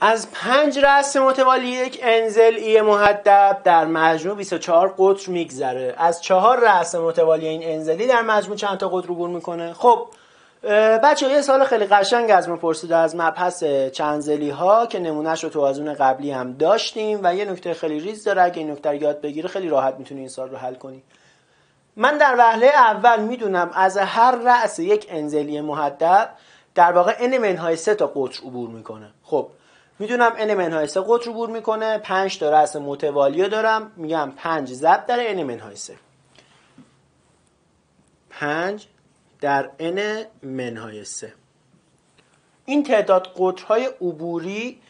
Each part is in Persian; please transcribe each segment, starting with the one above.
از پنج رأس متوالی یک انزل ای محدب در مجموع 24 قطر میگذره از چهار رأس متوالی این انزلی در مجموع چند تا قطر عبور میکنه خب بچه یه سال خیلی قشنگ از ما پرسیده از مبحث چنزلی ها که نمونهش رو تو از اون قبلی هم داشتیم و یه نکته خیلی ریز داره اگه این نکته رو یاد بگیره خیلی راحت میتونی این سال رو حل کنی من در وهله اول میدونم از هر رأس یک انزلی محدب در واقع ان منهای سه تا قطر عبور میکنه خب میدونم n منهای 3 قطر رو بور میکنه 5 تا رأس متوالیه دارم میگم 5 ضرب در n منهای 3 5 در n منهای 3 این تعداد قطرهای عبوری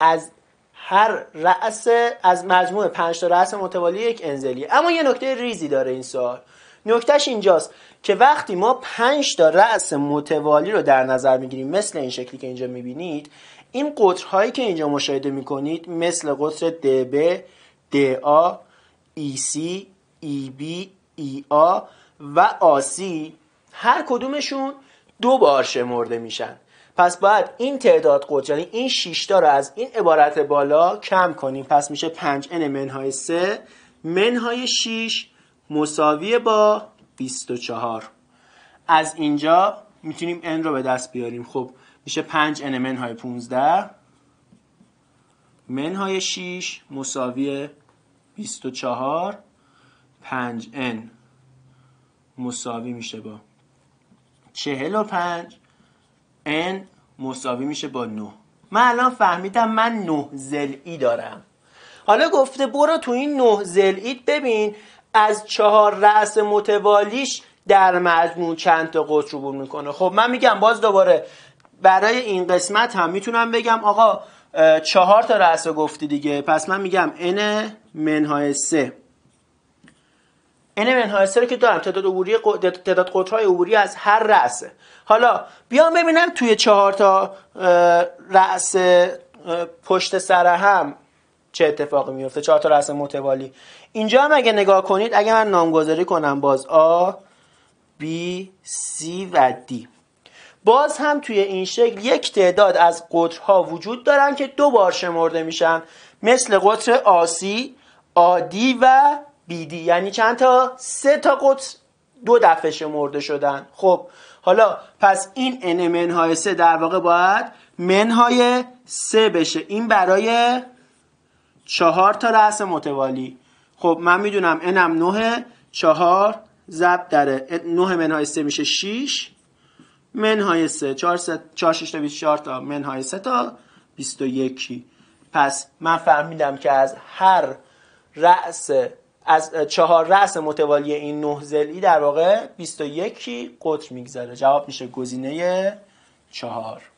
از هر رأس از مجموع 5 تا رأس متوالی یک انزلی اما یه نکته ریزی داره این سوال نکتهش اینجاست که وقتی ما 5 تا رأس متوالی رو در نظر میگیریم مثل این شکلی که اینجا میبینید این قطرهایی که اینجا مشاهده میکنید مثل قطر DB, DA, EC, EB, EA و آسی هر کدومشون دو بار شمرده میشن پس باید این تعداد قطر یعنی این 6 تا رو از این عبارت بالا کم کنیم پس میشه 5 n منهای 3 منهای 6 مساوی با 24 از اینجا میتونیم n رو به دست بیاریم خب میشه 5 n های 15 من های 6 مساوی 24 5 n مساوی میشه با 45 n مساوی میشه با 9 من الان فهمیدم من 9 زلعی دارم حالا گفته برو تو این 9 زلعیت ببین از چهار رأس متوالیش در مجموع چند تا قطر رو میکنه خب من میگم باز دوباره برای این قسمت هم میتونم بگم آقا چهار تا رو گفتی دیگه پس من میگم n منهای 3 n منهای 3 رو که دارم تعداد عبوری تعداد قطرهای عبوری از هر رأسه حالا بیام ببینم توی چهار تا رأس پشت سر هم چه اتفاقی میفته چهار تا رأس متوالی اینجا هم اگه نگاه کنید اگه من نامگذاری کنم باز A B C و D باز هم توی این شکل یک تعداد از قطرها وجود دارن که دو بار شمرده میشن مثل قطر آسی آدی و بیدی یعنی چند تا سه تا قطر دو دفعه شمرده شدن خب حالا پس این ان منهای سه در واقع باید منهای سه بشه این برای چهار تا رأس متوالی خب من میدونم انم هم چهار زب داره در منهای سه میشه شیش منهای 3 4 6 تا 24 تا منهای 3 تا 21 پس من فهمیدم که از هر رأس از چهار رأس متوالی این نه زلی در واقع 21 قطر میگذاره جواب میشه گزینه 4